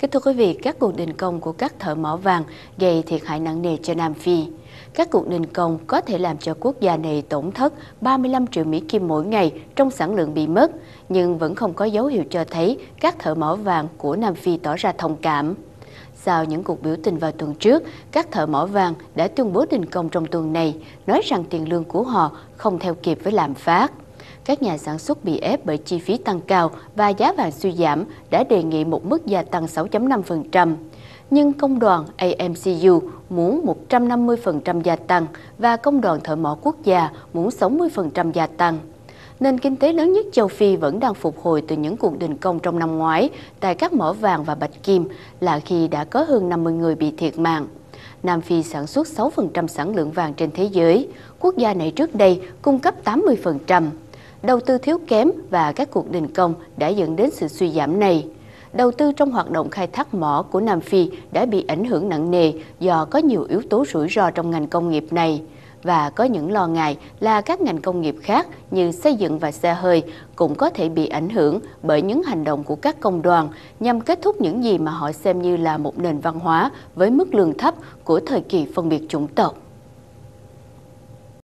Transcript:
Kính thưa quý vị, các cuộc đình công của các thợ mỏ vàng gây thiệt hại nặng nề cho Nam Phi. Các cuộc đình công có thể làm cho quốc gia này tổn thất 35 triệu Mỹ Kim mỗi ngày trong sản lượng bị mất, nhưng vẫn không có dấu hiệu cho thấy các thợ mỏ vàng của Nam Phi tỏ ra thông cảm. Sau những cuộc biểu tình vào tuần trước, các thợ mỏ vàng đã tuyên bố đình công trong tuần này, nói rằng tiền lương của họ không theo kịp với lạm phát. Các nhà sản xuất bị ép bởi chi phí tăng cao và giá vàng suy giảm đã đề nghị một mức gia tăng 6.5%. Nhưng công đoàn AMCU muốn 150% gia tăng và công đoàn thợ mỏ quốc gia muốn 60% gia tăng nền kinh tế lớn nhất châu Phi vẫn đang phục hồi từ những cuộc đình công trong năm ngoái tại các mỏ vàng và bạch kim là khi đã có hơn 50 người bị thiệt mạng. Nam Phi sản xuất 6% sản lượng vàng trên thế giới, quốc gia này trước đây cung cấp 80% đầu tư thiếu kém và các cuộc đình công đã dẫn đến sự suy giảm này. Đầu tư trong hoạt động khai thác mỏ của Nam Phi đã bị ảnh hưởng nặng nề do có nhiều yếu tố rủi ro trong ngành công nghiệp này và có những lo ngại là các ngành công nghiệp khác như xây dựng và xe hơi cũng có thể bị ảnh hưởng bởi những hành động của các công đoàn nhằm kết thúc những gì mà họ xem như là một nền văn hóa với mức lương thấp của thời kỳ phân biệt chủng tộc.